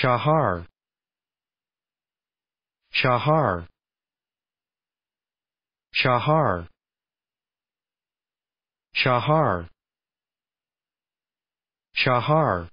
Shahar Shahar Shahar Shahar Shahar